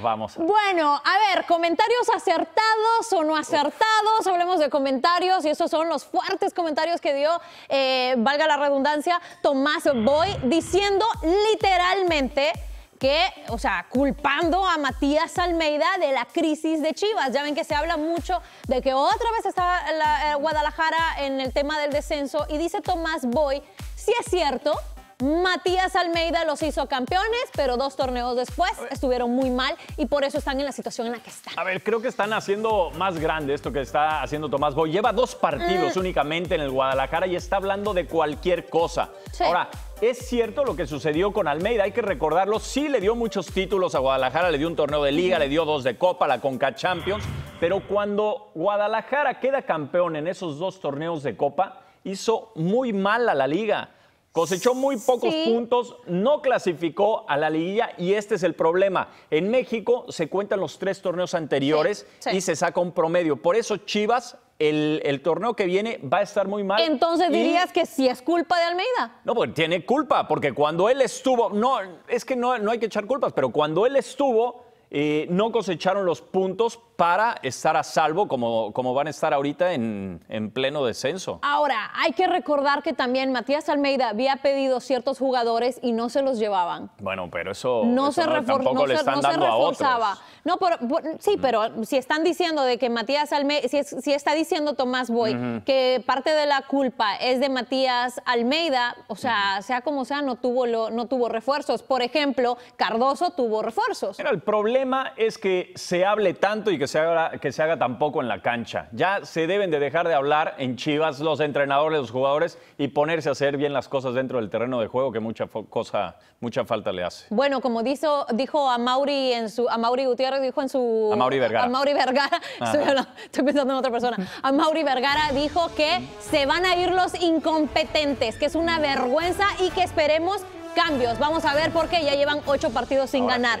vamos? Bueno, a ver, comentarios acertados o no acertados, hablemos de comentarios y esos son los fuertes comentarios que dio, eh, valga la redundancia, Tomás Boy diciendo literalmente que, o sea, culpando a Matías Almeida de la crisis de Chivas. Ya ven que se habla mucho de que otra vez está eh, Guadalajara en el tema del descenso y dice Tomás Boy, si es cierto, Matías Almeida los hizo campeones, pero dos torneos después estuvieron muy mal y por eso están en la situación en la que están. A ver, creo que están haciendo más grande esto que está haciendo Tomás Boy. Lleva dos partidos mm. únicamente en el Guadalajara y está hablando de cualquier cosa. Ahora, es cierto lo que sucedió con Almeida, hay que recordarlo, sí le dio muchos títulos a Guadalajara, le dio un torneo de liga, le dio dos de copa, la Conca Champions, pero cuando Guadalajara queda campeón en esos dos torneos de copa, hizo muy mal a la liga. Cosechó muy pocos puntos, no clasificó a la liguilla y este es el problema. En México se cuentan los tres torneos anteriores y se saca un promedio. Por eso Chivas el, torneo que viene va a estar muy mal. Entonces dirías que si es culpa de Almeida. No, porque tiene culpa, porque cuando él estuvo, no, es que no, no hay que echar culpas, pero cuando él estuvo, eh, no cosecharon los puntos para estar a salvo como, como van a estar ahorita en, pleno descenso. Ahora, hay que recordar que también Matías Almeida había pedido ciertos jugadores y no se los llevaban. Bueno, pero eso, no se no le están reforzaba. No, pero, sí, pero si están diciendo de que Matías Almeida, si, está diciendo Tomás Boy que parte de la culpa es de Matías Almeida, o sea, sea como sea, no tuvo, no tuvo refuerzos. Por ejemplo, Cardoso tuvo refuerzos. Pero el problema es que se hable tanto y que se haga, que se haga tampoco en la cancha. Ya se deben de dejar de hablar en Chivas los entrenadores, los jugadores y ponerse a hacer bien las cosas dentro del terreno de juego que mucha cosa, mucha falta le hace. Bueno, como dijo, dijo a Mauri en su, a Mauri Gutiérrez dijo en su, a Mauri Vergara, a Mauri Vergara, estoy, pensando en otra persona, a Mauri Vergara dijo que se van a ir los incompetentes, que es una vergüenza y que esperemos cambios. Vamos a ver por qué ya llevan ocho partidos sin ganar.